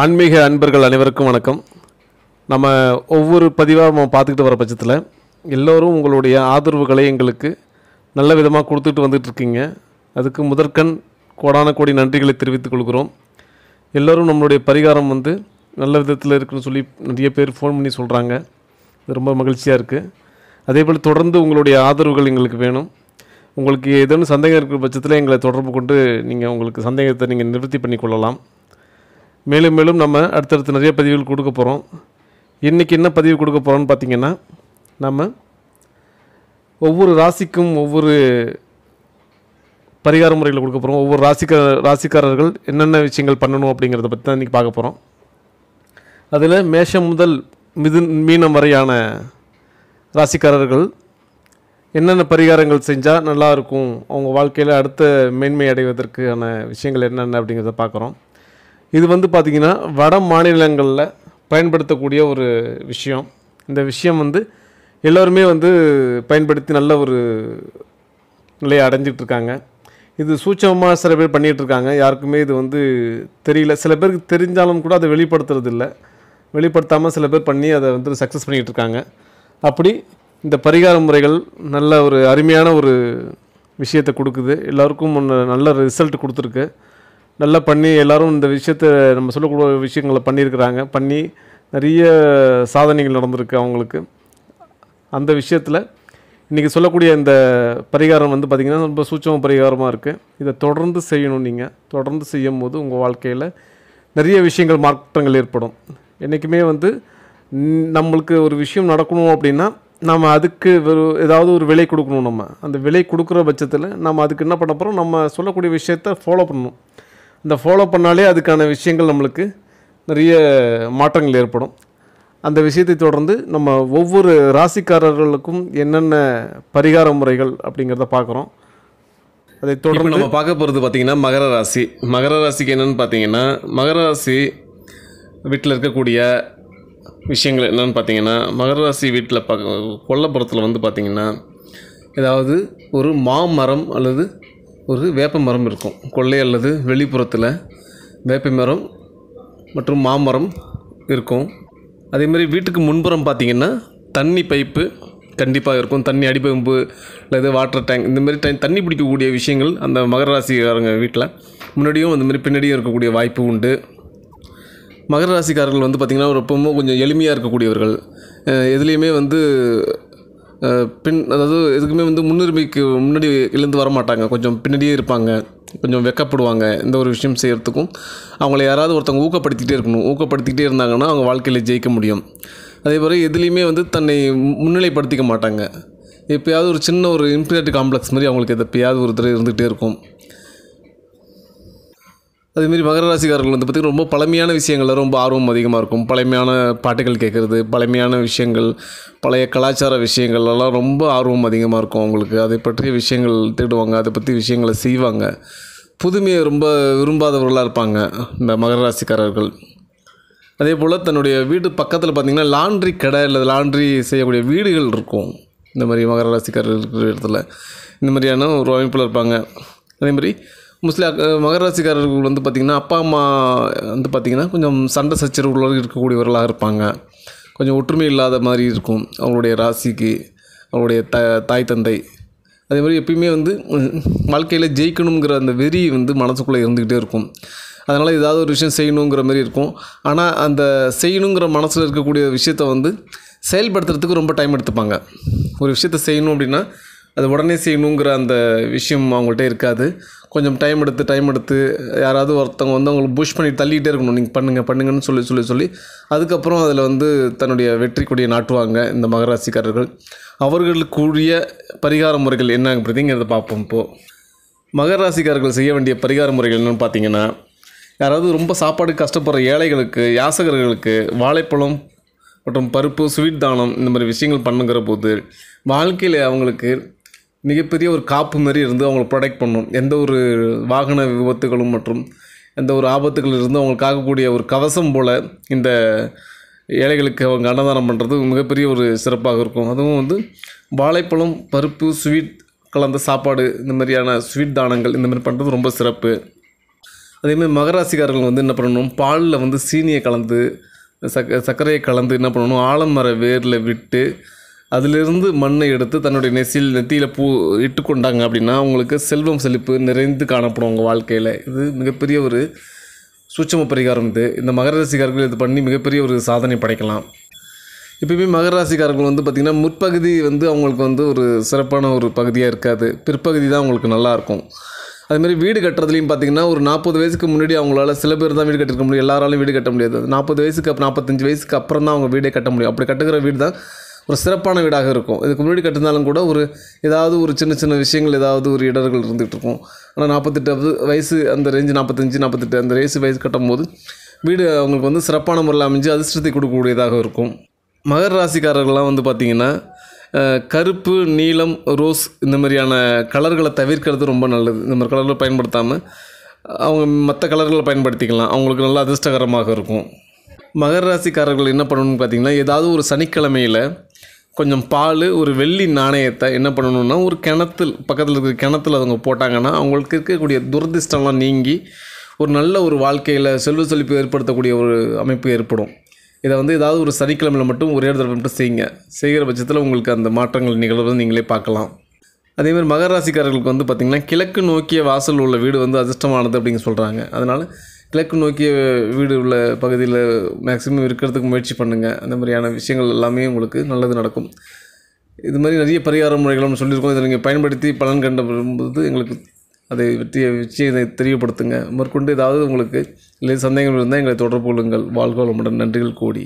ஆன்மீக அன்பர்கள் அனைவருக்கும் வணக்கம் நம்ம ஒவ்வொரு பதிவாக நம்ம பார்த்துக்கிட்டு வர பட்சத்தில் எல்லோரும் உங்களுடைய ஆதரவுகளை எங்களுக்கு நல்ல விதமாக கொடுத்துட்டு வந்துட்டுருக்கீங்க அதுக்கு முதற்கண் கோடான கோடி நன்றிகளை தெரிவித்துக் கொள்கிறோம் எல்லோரும் நம்மளுடைய பரிகாரம் வந்து நல்ல விதத்தில் இருக்குன்னு சொல்லி நிறைய பேர் ஃபோன் பண்ணி சொல்கிறாங்க இது ரொம்ப மகிழ்ச்சியாக இருக்குது அதே போல் தொடர்ந்து உங்களுடைய ஆதரவுகள் எங்களுக்கு வேணும் உங்களுக்கு ஏதேனும் சந்தேகம் இருக்கிற பட்சத்தில் எங்களை தொடர்பு கொண்டு நீங்கள் உங்களுக்கு சந்தேகத்தை நீங்கள் நிவர்த்தி பண்ணிக்கொள்ளலாம் மேலும் மேலும் நம்ம அடுத்தடுத்து நிறைய பதிவுகள் கொடுக்க போகிறோம் இன்றைக்கி என்ன பதிவு கொடுக்க போகிறோம்னு பார்த்திங்கன்னா நம்ம ஒவ்வொரு ராசிக்கும் ஒவ்வொரு பரிகார முறையில் கொடுக்க போகிறோம் ஒவ்வொரு ராசிக்கார ராசிக்காரர்கள் என்னென்ன விஷயங்கள் பண்ணணும் அப்படிங்கிறத பற்றி தான் இன்றைக்கி பார்க்க போகிறோம் அதில் மேஷம் முதல் மிது மீனம் வரையான ராசிக்காரர்கள் என்னென்ன பரிகாரங்கள் செஞ்சால் நல்லாயிருக்கும் அவங்க வாழ்க்கையில் அடுத்த மேன்மை அடைவதற்கான விஷயங்கள் என்னென்ன அப்படிங்கிறத பார்க்குறோம் இது வந்து பார்த்திங்கன்னா வட மாநிலங்களில் பயன்படுத்தக்கூடிய ஒரு விஷயம் இந்த விஷயம் வந்து எல்லோருமே வந்து பயன்படுத்தி நல்ல ஒரு நிலையை அடைஞ்சிட்ருக்காங்க இது சூட்சமாக சில பேர் பண்ணிகிட்ருக்காங்க யாருக்குமே இது வந்து தெரியல சில பேருக்கு தெரிஞ்சாலும் கூட அதை வெளிப்படுத்துறது இல்லை வெளிப்படுத்தாமல் சில பேர் பண்ணி அதை வந்து சக்ஸஸ் பண்ணிகிட்டு இருக்காங்க அப்படி இந்த பரிகார முறைகள் நல்ல ஒரு அருமையான ஒரு விஷயத்தை கொடுக்குது எல்லோருக்கும் ஒன்று நல்ல ரிசல்ட் கொடுத்துருக்கு நல்லா பண்ணி எல்லோரும் இந்த விஷயத்த நம்ம சொல்லக்கூடிய விஷயங்களை பண்ணியிருக்கிறாங்க பண்ணி நிறைய சாதனைகள் நடந்திருக்கு அவங்களுக்கு அந்த விஷயத்தில் இன்றைக்கி சொல்லக்கூடிய இந்த பரிகாரம் வந்து பார்த்திங்கன்னா ரொம்ப சூட்சம பரிகாரமாக இருக்குது இதை தொடர்ந்து செய்யணும் நீங்கள் தொடர்ந்து செய்யும் போது உங்கள் வாழ்க்கையில் நிறைய விஷயங்கள் மாற்றங்கள் ஏற்படும் என்றைக்குமே வந்து நம்மளுக்கு ஒரு விஷயம் நடக்கணும் அப்படின்னா நம்ம அதுக்கு வெறும் ஏதாவது ஒரு விலை கொடுக்கணும் நம்ம அந்த விலை கொடுக்குற பட்சத்தில் நம்ம அதுக்கு என்ன பண்ண போகிறோம் நம்ம சொல்லக்கூடிய விஷயத்த ஃபாலோ பண்ணணும் இந்த ஃபாலோ பண்ணாலே அதுக்கான விஷயங்கள் நம்மளுக்கு நிறைய மாற்றங்கள் ஏற்படும் அந்த விஷயத்தை தொடர்ந்து நம்ம ஒவ்வொரு ராசிக்காரர்களுக்கும் என்னென்ன பரிகார முறைகள் அப்படிங்கிறத பார்க்குறோம் அதை தொடர்ந்து நம்ம பார்க்க போகிறது பார்த்திங்கன்னா மகர ராசி மகர ராசிக்கு என்னென்னு பார்த்தீங்கன்னா மகர ராசி வீட்டில் இருக்கக்கூடிய விஷயங்கள் என்னென்னு பார்த்தீங்கன்னா மகர ராசி வீட்டில் பார்க்க கொல்லப்புறத்தில் வந்து பார்த்திங்கன்னா ஏதாவது ஒரு மாமரம் அல்லது ஒரு வேப்ப மரம் இருக்கும் கொல்லை அல்லது வெளிப்புறத்தில் வேப்ப மரம் மற்றும் மாமரம் இருக்கும் அதேமாதிரி வீட்டுக்கு முன்புறம் பார்த்திங்கன்னா தண்ணி பைப்பு கண்டிப்பாக இருக்கும் தண்ணி அடிப்பம்பு இல்லை வாட்டர் டேங்க் இந்தமாரி தண்ணி பிடிக்கக்கூடிய விஷயங்கள் அந்த மகர ராசிக்காரங்க வீட்டில் முன்னாடியும் அந்தமாதிரி பின்னாடியும் இருக்கக்கூடிய வாய்ப்பு உண்டு மகர ராசிக்காரர்கள் வந்து பார்த்திங்கன்னா ரொம்பவும் கொஞ்சம் எளிமையாக இருக்கக்கூடியவர்கள் எதுலேயுமே வந்து பின் அதாவது எதுக்குமே வந்து முன்னுரிமைக்கு முன்னாடி எழுந்து வரமாட்டாங்க கொஞ்சம் பின்னாடியே இருப்பாங்க கொஞ்சம் வெக்கப்படுவாங்க இந்த ஒரு விஷயம் செய்கிறதுக்கும் அவங்கள யாராவது ஒருத்தவங்க ஊக்கப்படுத்திகிட்டே இருக்கணும் ஊக்கப்படுத்திக்கிட்டே இருந்தாங்கன்னா அவங்க வாழ்க்கையில் ஜெயிக்க முடியும் அதே போல் எதுலேயுமே வந்து தன்னை முன்னிலைப்படுத்திக்க மாட்டாங்க எப்போயாவது ஒரு சின்ன ஒரு இன்ஃபீரியாரிட்டி காம்ப்ளெக்ஸ் மாதிரி அவங்களுக்கு எப்போயாவது ஒரு இருந்துகிட்டே இருக்கும் அதேமாரி மகர ராசிக்காரர்கள் வந்து பார்த்திங்கன்னா ரொம்ப பழமையான விஷயங்களில் ரொம்ப ஆர்வம் அதிகமாக இருக்கும் பழமையான பாட்டுகள் கேட்குறது பழமையான விஷயங்கள் பழைய கலாச்சார விஷயங்கள்லாம் ரொம்ப ஆர்வம் அதிகமாக இருக்கும் அவங்களுக்கு அதை பற்றிய விஷயங்கள் தேடுவாங்க அதை பற்றி விஷயங்களை செய்வாங்க புதுமையை ரொம்ப விரும்பாதவர்களாக இருப்பாங்க இந்த மகர ராசிக்காரர்கள் அதே போல் தன்னுடைய வீட்டு பக்கத்தில் பார்த்திங்கன்னா லாண்ட்ரி கடை இல்லை லாண்ட்ரி செய்யக்கூடிய வீடுகள் இருக்கும் இந்த மாதிரி மகர ராசிக்காரர்கள் இருக்கிற இடத்துல இந்த மாதிரியான ஒரு அமைப்பில் இருப்பாங்க அதேமாதிரி மோஸ்ட்லி மகர ராசிக்காரர்கள் வந்து பார்த்திங்கன்னா அப்பா அம்மா வந்து பார்த்திங்கன்னா கொஞ்சம் சண்டை சச்சரவுகளாக இருக்கக்கூடியவர்களாக இருப்பாங்க கொஞ்சம் ஒற்றுமை இல்லாத மாதிரி இருக்கும் அவங்களுடைய ராசிக்கு அவங்களுடைய த தாய் தந்தை அதே மாதிரி எப்பயுமே வந்து வாழ்க்கையில் ஜெயிக்கணுங்கிற அந்த வெறி வந்து மனசுக்குள்ளே இருந்துக்கிட்டே இருக்கும் அதனால் ஏதாவது ஒரு விஷயம் செய்யணுங்கிற மாதிரி இருக்கும் ஆனால் அந்த செய்யணுங்கிற மனசில் இருக்கக்கூடிய விஷயத்த வந்து செயல்படுத்துறதுக்கு ரொம்ப டைம் எடுத்துப்பாங்க ஒரு விஷயத்த செய்யணும் அப்படின்னா அது உடனே செய்யணுங்கிற அந்த விஷயம் அவங்கள்ட்ட இருக்காது கொஞ்சம் டைம் எடுத்து டைம் எடுத்து யாராவது ஒருத்தவங்க வந்து அவங்களுக்கு புஷ் பண்ணி தள்ளிகிட்டே இருக்கணும் நீங்கள் பண்ணுங்கள் பண்ணுங்கன்னு சொல்லி சொல்லி சொல்லி அதுக்கப்புறம் அதில் வந்து தன்னுடைய வெற்றி கொடியை நாட்டுவாங்க இந்த மகராசிக்காரர்கள் அவர்களுக்குரிய பரிகார முறைகள் என்னங்கிறதைங்கிறத பார்ப்போம் இப்போது மகராசிக்காரர்கள் செய்ய வேண்டிய பரிகார முறைகள் என்னென்னு பார்த்தீங்கன்னா யாராவது ரொம்ப சாப்பாடு கஷ்டப்படுற ஏழைகளுக்கு யாசகர்களுக்கு வாழைப்பழம் மற்றும் பருப்பு ஸ்வீட் தானம் இந்த மாதிரி விஷயங்கள் பண்ணுங்கிற போது வாழ்க்கையில் அவங்களுக்கு மிகப்பெரிய ஒரு காப்பு மாரி இருந்து அவங்கள ப்ரொடெக்ட் பண்ணும் எந்த ஒரு வாகன விபத்துகளும் மற்றும் எந்த ஒரு ஆபத்துகள் இருந்து அவங்களுக்கு ஆகக்கூடிய ஒரு கவசம் போல் இந்த ஏழைகளுக்கு அவங்க அன்னதானம் பண்ணுறது மிகப்பெரிய ஒரு சிறப்பாக இருக்கும் அதுவும் வந்து வாழைப்பழம் பருப்பு ஸ்வீட் கலந்த சாப்பாடு இந்த மாதிரியான ஸ்வீட் தானங்கள் இந்த மாதிரி பண்ணுறது ரொம்ப சிறப்பு அதேமாதிரி மகராசிக்காரர்கள் வந்து என்ன பண்ணணும் பாலில் வந்து சீனியை கலந்து சக்க சர்க்கரையை கலந்து என்ன பண்ணணும் ஆலமர வேரில் விட்டு அதிலிருந்து மண்ணை எடுத்து தன்னுடைய நெசில் நெத்தியில் பூ இட்டு கொண்டாங்க அப்படின்னா அவங்களுக்கு செல்வம் செழிப்பு நிறைந்து காணப்படும் அவங்க வாழ்க்கையில் இது மிகப்பெரிய ஒரு சூட்சம பரிகாரம் இது இந்த மகர ராசிக்காரர்கள் இது பண்ணி மிகப்பெரிய ஒரு சாதனை படைக்கலாம் எப்பயுமே மகர ராசிக்காரர்கள் வந்து பார்த்திங்கன்னா முற்பகுதி வந்து அவங்களுக்கு வந்து ஒரு சிறப்பான ஒரு பகுதியாக இருக்காது பிற்பகுதி தான் அவங்களுக்கு நல்லாயிருக்கும் அதுமாரி வீடு கட்டுறதுலையும் பார்த்திங்கன்னா ஒரு நாற்பது வயசுக்கு முன்னாடி அவங்களால சில பேர் தான் வீடு கட்டிருக்க முடியும் எல்லாராலையும் வீடு கட்ட முடியாது நாற்பது வயசுக்கு நாற்பத்தஞ்சு வயசுக்கு அப்புறம் தான் அவங்க வீடே கட்ட முடியும் அப்படி கட்டுக்கிற வீடு தான் ஒரு சிறப்பான வீடாக இருக்கும் இதுக்கு முன்னாடி கட்டினாலும் கூட ஒரு ஏதாவது ஒரு சின்ன சின்ன விஷயங்கள் ஏதாவது ஒரு இடர்கள் இருந்துகிட்டு இருக்கும் ஆனால் நாற்பத்தெட்டு வயசு அந்த ரேஞ்சு நாற்பத்தஞ்சு நாற்பத்தெட்டு அந்த வயசு வயசு கட்டும்போது வீடு அவங்களுக்கு வந்து சிறப்பான முறையில் அமைஞ்சு அதிர்ஷ்டத்தை கொடுக்கக்கூடியதாக இருக்கும் மகர ராசிக்காரர்கள்லாம் வந்து பார்த்திங்கன்னா கருப்பு நீலம் ரோஸ் இந்த மாதிரியான கலர்களை தவிர்க்கிறது ரொம்ப நல்லது இந்த மாதிரி கலர்களை பயன்படுத்தாமல் அவங்க மற்ற கலர்களை பயன்படுத்திக்கலாம் அவங்களுக்கு நல்லா அதிர்ஷ்டகரமாக இருக்கும் மகர ராசிக்காரர்கள் என்ன பண்ணணும்னு பார்த்திங்கன்னா ஏதாவது ஒரு சனிக்கிழமையில் கொஞ்சம் பால் ஒரு வெள்ளி நாணயத்தை என்ன பண்ணணும்னா ஒரு கிணத்தில் பக்கத்தில் இருக்கிற கிணத்துல அவங்க போட்டாங்கன்னா அவங்களுக்கு இருக்கக்கூடிய துரதிர்ஷ்டம்லாம் நீங்கி ஒரு நல்ல ஒரு வாழ்க்கையில் செல்வ செழிப்பு ஏற்படுத்தக்கூடிய ஒரு அமைப்பு ஏற்படும் இதை வந்து ஏதாவது ஒரு சனிக்கிழமையில் மட்டும் ஒரே இடத்துல மட்டும் செய்யுங்க செய்கிற பட்சத்தில் உங்களுக்கு அந்த மாற்றங்கள் நிகழ்வு நீங்களே பார்க்கலாம் அதேமாதிரி மகராசிக்காரர்களுக்கு வந்து பார்த்திங்கன்னா கிழக்கு நோக்கிய வாசல் உள்ள வீடு வந்து அதிர்ஷ்டமானது அப்படின்னு சொல்கிறாங்க அதனால் கிழக்கு நோக்கிய வீடு உள்ள பகுதியில் மேக்ஸிமம் இருக்கிறதுக்கு முயற்சி பண்ணுங்கள் அந்த மாதிரியான விஷயங்கள் எல்லாமே உங்களுக்கு நல்லது நடக்கும் இது மாதிரி நிறைய பரிகார முறைகளும் சொல்லியிருக்கோம் இதை நீங்கள் பயன்படுத்தி பலன் கண்ட வரும்போது எங்களுக்கு அதை வெற்றியை வச்சு இதை தெரியப்படுத்துங்க மேற்கொண்டு ஏதாவது உங்களுக்கு இல்லை சந்தேகங்கள் இருந்தால் எங்களை தொடர்பு கொள்ளுங்கள் வாழ்க வளமுடன் நன்றிகள் கோடி